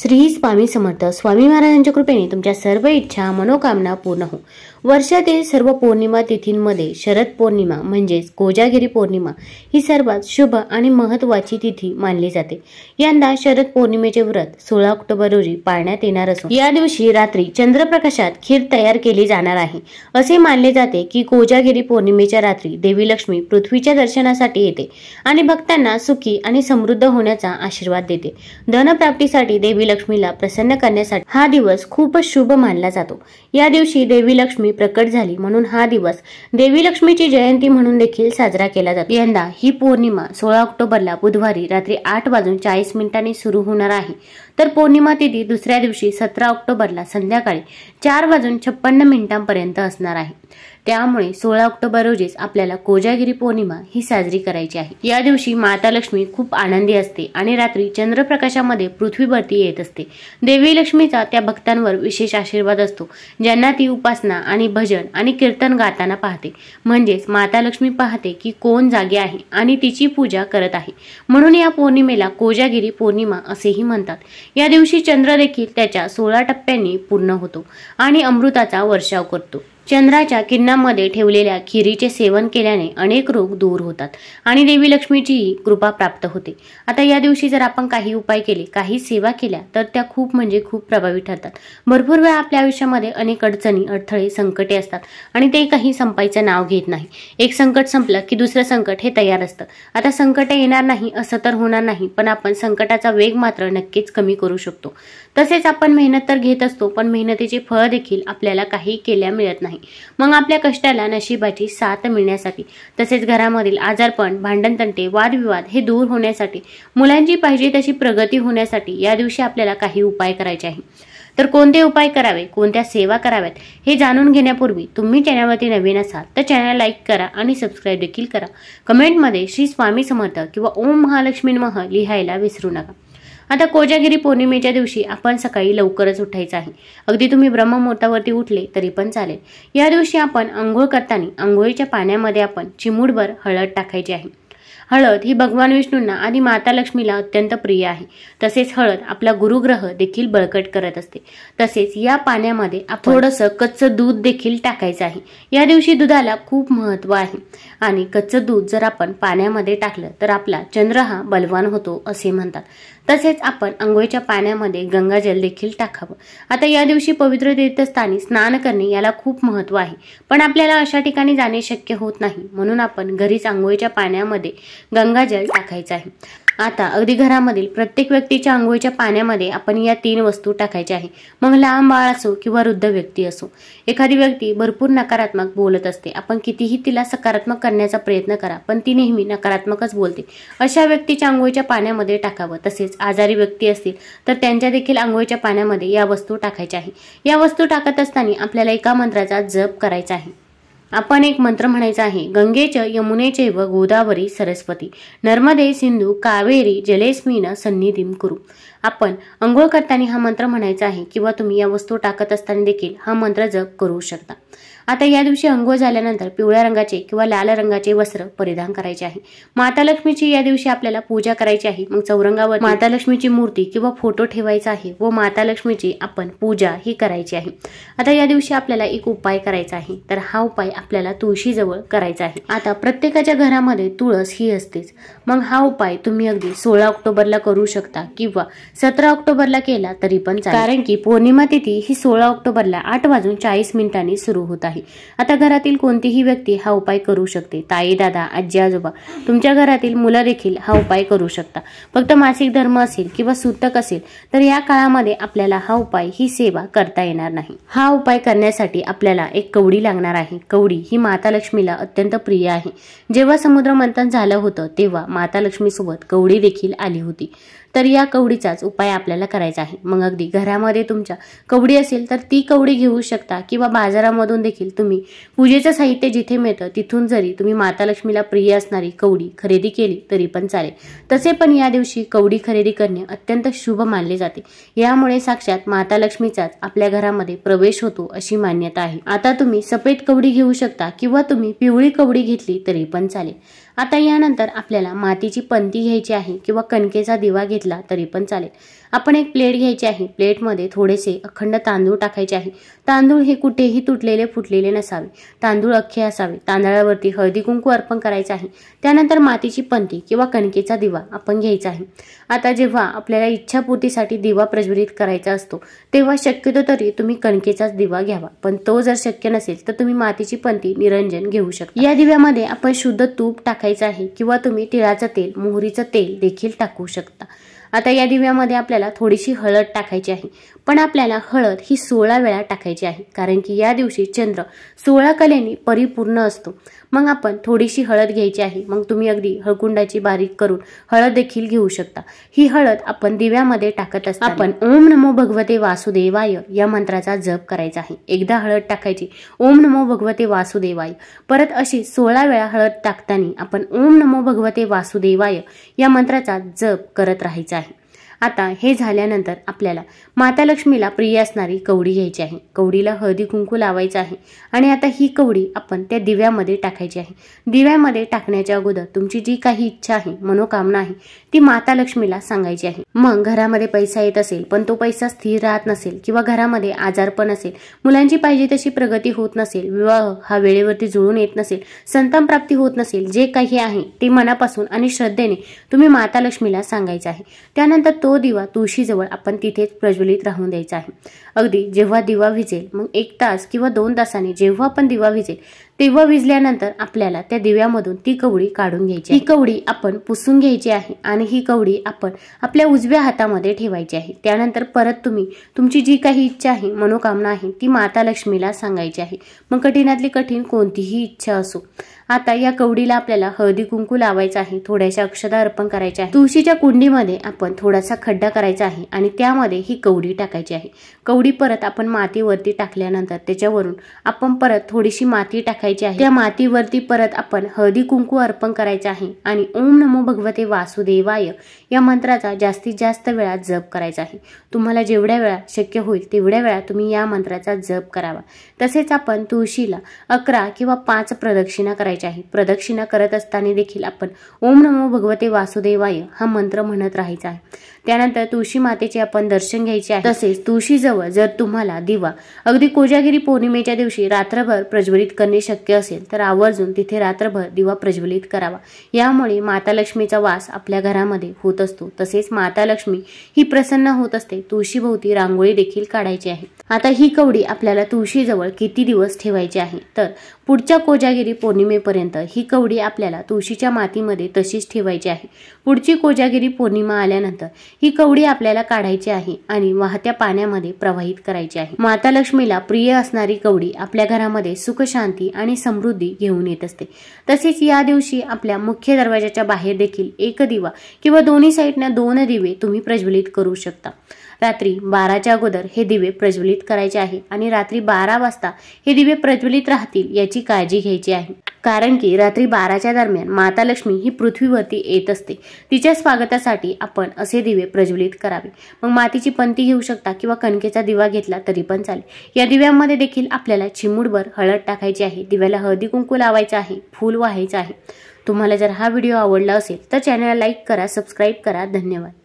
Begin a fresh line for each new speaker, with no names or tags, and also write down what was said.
श्री स्वामी समर्थ स्वामी महाराजांच्या कृपेने तुमच्या सर्व इच्छा मनोकामना पूर्ण हो वर्षातील सर्व पौर्णिमा तिथींमध्ये शरद पौर्णिमा म्हणजेच कोजागिरी पौर्णिमा ही सर्वात शुभ आणि महत्त्वाची तिथी मानली जाते यंदा शरद पौर्णिमेचे व्रत सोळा ऑक्टोबर रोजी पाळण्यात येणार असून या दिवशी रात्री चंद्रप्रकाशात खीर तयार केली जाणार आहे असे मानले जाते की कोजागिरी पौर्णिमेच्या रात्री देवी लक्ष्मी पृथ्वीच्या दर्शनासाठी येते आणि भक्तांना सुखी आणि समृद्ध होण्याचा आशीर्वाद देते धनप्राप्तीसाठी देवी लक्ष्मीला प्रसन्न करण्यासाठी हा दिवस खूपच शुभ मानला जातो या दिवशी देवी लक्ष्मी प्रकट झाली म्हणून हा दिवस देवी लक्ष्मीची जयंती म्हणून देखील साजरा केला जातो यंदा ही पौर्णिमा सोळा ऑक्टोबरला बुधवारी रात्री आठ वाजून चाळीस मिनिटांनी सुरू होणार आहे तर पौर्णिमा तिथी दुसऱ्या दिवशी सतरा ऑक्टोबरला संध्याकाळी चार वाजून छप्पन्न मिनिटांपर्यंत असणार आहे त्यामुळे सोळा ऑक्टोबर रोजीच आपल्याला कोजागिरी पौर्णिमा ही साजरी करायची आहे या दिवशी माता लक्ष्मी खूप आनंदी असते आणि रात्री चंद्रप्रकाशामध्ये पृथ्वीवरती येत असते देवी लक्ष्मीचा त्या भक्तांवर विशेष आशीर्वाद असतो ज्यांना ती उपासना आणि भजन आणि कीर्तन गाताना पाहते म्हणजेच माता लक्ष्मी पाहते की कोण जागे आहे आणि तिची पूजा करत आहे म्हणून या पौर्णिमेला कोजागिरी पौर्णिमा असेही म्हणतात या दिवशी चंद्र देखील त्याच्या सोळा टप्प्यांनी पूर्ण होतो आणि अमृताचा वर्षाव करतो चंद्राच्या किरणांमध्ये ठेवलेल्या खिरीचे सेवन केल्याने अनेक रोग दूर होतात आणि देवी लक्ष्मीचीही कृपा प्राप्त होते आता या दिवशी जर आपण काही उपाय केले काही सेवा केल्या तर त्या खूप म्हणजे खूप प्रभावी ठरतात भरपूर वेळा आपल्या आयुष्यामध्ये अनेक अडचणी अडथळे संकटे असतात आणि ते काही संपायचं नाव घेत नाही एक संकट संपलं की दुसरं संकट हे तयार असतं आता संकट येणार नाही असं तर होणार नाही पण आपण संकटाचा वेग मात्र नक्कीच कमी करू शकतो तसेच आपण मेहनत तर घेत असतो पण मेहनतीचे फळ देखील आपल्याला काही केल्या मिळत नाही मग आपल्या कष्टाला नशिबाची साथ मिळण्यासाठी तसेच घरामधील आजारपण भांडणतंटे वादविवाद हे दूर होण्यासाठी मुलांची पाहिजे तशी प्रगती होण्यासाठी या दिवशी आपल्याला काही उपाय करायचे आहे तर कोणते उपाय करावे कोणत्या सेवा कराव्यात हे जाणून घेण्यापूर्वी तुम्ही चॅनलवरती नवीन असाल तर चॅनल लाईक करा आणि सबस्क्राईब देखील करा कमेंटमध्ये श्री स्वामी समर्थ किंवा ओम महालक्ष्मी मह लिहायला विसरू नका आता कोजागिरी पौर्णिमेच्या दिवशी आपण सकाळी लवकरच उठायचं आहे अगदी तुम्ही ब्रह्ममुहूर्तावरती उठले तरी पण चालेल या दिवशी आपण आंघोळ करताना आंघोळीच्या पाण्यामध्ये आपण चिमूडभर हळद टाकायची आहे हळद ही भगवान विष्णूंना आणि माता लक्ष्मीला अत्यंत प्रिय आहे तसेच हळद आपला गुरुग्रह देखील बळकट करत असते तसेच या पाण्यामध्ये थोडंसं कच्च दूध देखील टाकायचं आहे या दिवशी दुधाला खूप महत्व आहे आणि कच्चं दूध जर आपण पाण्यामध्ये टाकलं तर आपला चंद्र हा बलवान होतो असे म्हणतात तसेच आपण आंघोळीच्या पाण्यामध्ये गंगाजल देखील टाकावं आता या दिवशी पवित्र तीर्थस्थानी स्नान करणे याला खूप महत्व आहे पण आपल्याला अशा ठिकाणी जाणे शक्य होत नाही म्हणून आपण घरीच आंघोळीच्या पाण्यामध्ये गंगाजल टाकायचं आहे आता अगदी घरामधील प्रत्येक व्यक्तीच्या आंघोळीच्या पाण्यामध्ये आपण या तीन वस्तू टाकायच्या आहे मग लहान बाळ असो किंवा वृद्ध व्यक्ती असो एखादी व्यक्ती भरपूर नकारात्मक बोलत असते आपण कितीही तिला सकारात्मक करण्याचा प्रयत्न करा पण ती नेहमी नकारात्मकच बोलते अशा व्यक्तीच्या आंघोळीच्या पाण्यामध्ये टाकावं तसेच आजारी व्यक्ती असतील तर त्यांच्या देखील आंघोळीच्या पाण्यामध्ये या वस्तू टाकायच्या आहे या वस्तू टाकत असताना आपल्याला एका मंत्राचा जप करायचा आहे आपण एक मंत्र म्हणायचा आहे गंगेच यमुनेचे व गोदावरी सरस्वती नर्मदे सिंधू कावेरी जलेस्मीनं सन्निधीम करू आपण अंघोळ करताना हा मंत्र म्हणायचा आहे किंवा तुम्ही या वस्तू टाकत असताना देखील हा मंत्र जप करू शकता आता या दिवशी अंघोळ झाल्यानंतर पिवळ्या रंगाचे किंवा लाल रंगाचे वस्त्र परिधान करायचे आहे माता लक्ष्मीची या दिवशी आपल्याला पूजा करायची आहे मग चौरंगावर माता लक्ष्मीची मूर्ती किंवा फोटो ठेवायचा आहे व माता लक्ष्मीची आपण पूजा ही करायची आहे आता या दिवशी आपल्याला एक उपाय करायचा आहे तर हा उपाय आपल्याला तुळशीजवळ करायचा आहे आता प्रत्येकाच्या घरामध्ये तुळस ही असतेच मग हा उपाय तुम्ही अगदी सोळा ऑक्टोबरला करू शकता किंवा सतरा ऑक्टोबरला केला तरी पण कारण की पौर्णिमा तिथी ही सोळा ऑक्टोबरला आठ वाजून चाळीस मिनिटांनी सुरू सुरू होत आहे आता घरातील कोणतीही व्यक्ती हा उपाय करू शकते ताई दादा आजी आजोबा तुमच्या घरातील मुलं देखील हा उपाय करू शकता फक्त मासिक धर्म असेल किंवा सूतक असेल तर या काळामध्ये आपल्याला हा उपाय ही सेवा करता येणार नाही हा उपाय करण्यासाठी आपल्याला एक कवडी लागणार आहे कवडी ही माता लक्ष्मीला अत्यंत प्रिय आहे जेव्हा समुद्र मंथन झालं होतं तेव्हा माता लक्ष्मीसोबत कवडी देखील आली होती तर या कवडीचाच उपाय आपल्याला करायचा आहे मग अगदी घरामध्ये तुमच्या कवडी असेल तर ती कवडी घेऊ शकता किंवा बाजारामधून देखील तुम्ही पूजेचं साहित्य जिथे मिळतं तिथून जरी तुम्ही माता लक्ष्मीला प्रिय असणारी कवडी खरेदी केली तरी पण चालेल तसे पण या दिवशी कवडी खरेदी करणे अत्यंत शुभ मानले जाते यामुळे साक्षात माता लक्ष्मीचाच आपल्या घरामध्ये प्रवेश होतो अशी मान्यता आहे आता तुम्ही सफेद कवडी घेऊ शकता किंवा तुम्ही पिवळी कवडी घेतली तरी पण चालेल आता यानंतर आपल्याला मातीची पंती घ्यायची आहे किंवा कणकेचा दिवा घेतला तरी पण चालेल आपण एक प्लेट घ्यायची आहे प्लेटमध्ये थोडेसे अखंड तांदूळ टाकायचे आहे तांदूळ हे कुठेही तुटलेले फुटलेले नसावे तांदूळ अख्खे असावे तांदळावरती हळदी कुंकू अर्पण करायचे आहे त्यानंतर मातीची पंथी किंवा कणकेचा दिवा आपण घ्यायचा आहे आता जेव्हा आपल्याला इच्छापूर्तीसाठी दिवा प्रज्वलित करायचा असतो तेव्हा शक्यतो तरी तुम्ही कणकेचाच दिवा घ्यावा पण तो जर शक्य नसेल तर तुम्ही मातीची पंथी निरंजन घेऊ शकता या दिव्यामध्ये आपण शुद्ध तूप टाकायचं आहे किंवा तुम्ही तिळाचं तेल मोहरीचं तेल देखील टाकू शकता आता या दिव्यामध्ये आपल्याला थोडीशी हळद टाकायची आहे पण आपल्याला हळद ही सोळा वेळा टाकायची आहे कारण की या दिवशी चंद्र सोळा कलेनी परिपूर्ण असतो मग आपण थोडीशी हळद घ्यायची आहे मग तुम्ही अगदी हळकुंडाची बारीक करून हळद देखील घेऊ शकता ही हळद आपण दिव्यामध्ये टाकत असतो आपण ओम नमो भगवते वासुदेवाय या मंत्राचा जप करायचा आहे एकदा हळद टाकायची ओम नमो भगवते वासुदेवाय परत अशी सोळा वेळा हळद टाकताना आपण ओम नमो भगवते वासुदेवाय या मंत्राचा जप करत राहायचा आहे आता हे झाल्यानंतर आपल्याला माता लक्ष्मीला प्रिय असणारी कवडी घ्यायची आहे कवडीला हळदी कुंकू लावायचं आहे आणि आता ही कवडी आपण त्या दिव्यामध्ये टाकायची आहे दिव्यामध्ये टाकण्याच्या अगोदर तुमची जी काही इच्छा आहे मनोकामना आहे ती माता लक्ष्मीला सांगायची आहे मग घरामध्ये पैसा येत असेल पण तो पैसा स्थिर राहत नसेल किंवा घरामध्ये आजारपण असेल मुलांची पाहिजे तशी प्रगती होत नसेल विवाह हा वेळेवरती जुळून येत नसेल संतान प्राप्ती होत नसेल जे काही आहे ते मनापासून आणि श्रद्धेने तुम्ही माता लक्ष्मीला सांगायचं आहे त्यानंतर तो तो दिवा तुळशीजवळ आपण तिथेच प्रज्वलित राहून द्यायचा आहे अगदी जेव्हा दिवा विजेल मग एक तास किंवा दोन तासाने जेव्हा आपण दिवा विजेल तेव्हा विजल्यानंतर आपल्याला त्या दिव्यामधून ती कवडी काढून घ्यायची ही कवडी आपण पुसून घ्यायची आहे आणि ही कवडी आपण आपल्या उजव्या हातामध्ये ठेवायची आहे त्यानंतर परत तुम्ही तुमची जी काही इच्छा आहे मनोकामना आहे ती माता लक्ष्मीला सांगायची आहे मग कठीणातली कठीण कोणतीही इच्छा असो आता या कवडीला आपल्याला हळदी कुंकू लावायचा आहे थोड्याशा अक्षदा अर्पण करायच्या आहे तुळशीच्या कुंडीमध्ये आपण थोडासा खड्डा करायचा आहे आणि त्यामध्ये ही कवडी टाकायची आहे कवडी परत आपण मातीवरती टाकल्यानंतर त्याच्यावरून आपण परत थोडीशी माती टाकायची आहे त्या मातीवरती परत आपण हळदी कुंकू अर्पण करायचे आहे आणि ओम नमो भगवते वासुदेवाय या मंत्राचा जास्तीत जास्त वेळा जप करायचा आहे तुम्हाला जेवढ्या वेळा शक्य होईल तेवढ्या वेळा तुम्ही या मंत्राचा जप करावा तसेच आपण तुळशीला अकरा किंवा पाच प्रदक्षिणा करायची आहे प्रदक्षिणा करत असताना देखील आपण ओम नमो भगवते वासुदेवाय हा मंत्र म्हणत राहायचा आहे त्यानंतर तुळशी मातेचे आपण दर्शन घ्यायचे आहे तसेच तुळशीजवळ जर तुम्हाला दिवा अगदी कोजागिरी पौर्णिमेच्या दिवशी रात्रभर प्रज्वलित करणे शक्य शक्य असेल तर आवर्जून तिथे रात्रभर दिवा प्रज्वलित करावा यामुळे माता लक्ष्मीचा वास आपल्या घरामध्ये होत असतो तसेच माता लक्ष्मी ही प्रसन्न होत असते तुळशीभोवती रांगोळी देखील काढायची आहे आता ही कवडी आपल्याला तुळशीजवळ किती दिवस ठेवायची आहे तर पुढच्या कोजागिरी पौर्णिमेपर्यंत ही कवडी आपल्याला तुळशीच्या मातीमध्ये तशीच ठेवायची आहे पुढची कोजागिरी पौर्णिमा आल्यानंतर ही कवडी आपल्याला काढायची आहे आणि वाहत्या पाण्यामध्ये प्रवाहित करायची आहे माता लक्ष्मीला प्रिय असणारी कवडी आपल्या घरामध्ये सुखशांती आणि समृद्धी घेऊन येत असते तसेच या दिवशी आपल्या मुख्य दरवाजाच्या बाहेर देखील एक दिवा किंवा दोन्ही साईडने दोन दिवे तुम्ही प्रज्वलित करू शकता रात्री बाराच्या अगोदर हे दिवे प्रज्वलित करायचे आहे आणि रात्री बारा वाजता हे दिवे प्रज्वलित राहतील याची काळजी घ्यायची आहे कारण की रात्री बाराच्या दरम्यान माता लक्ष्मी ही पृथ्वीवरती येत असते तिच्या स्वागतासाठी आपण असे दिवे प्रज्वलित करावे मग मातीची पंथी घेऊ शकता किंवा कणकेचा दिवा घेतला तरी पण चालेल या दिव्यांमध्ये देखील आपल्याला चिमूडभर हळद टाकायची आहे दिव्याला हळदी कुंकू लावायचं आहे फूल व्हायचं आहे तुम्हाला जर हा व्हिडिओ आवडला असेल तर चॅनलला लाईक करा सबस्क्राईब करा धन्यवाद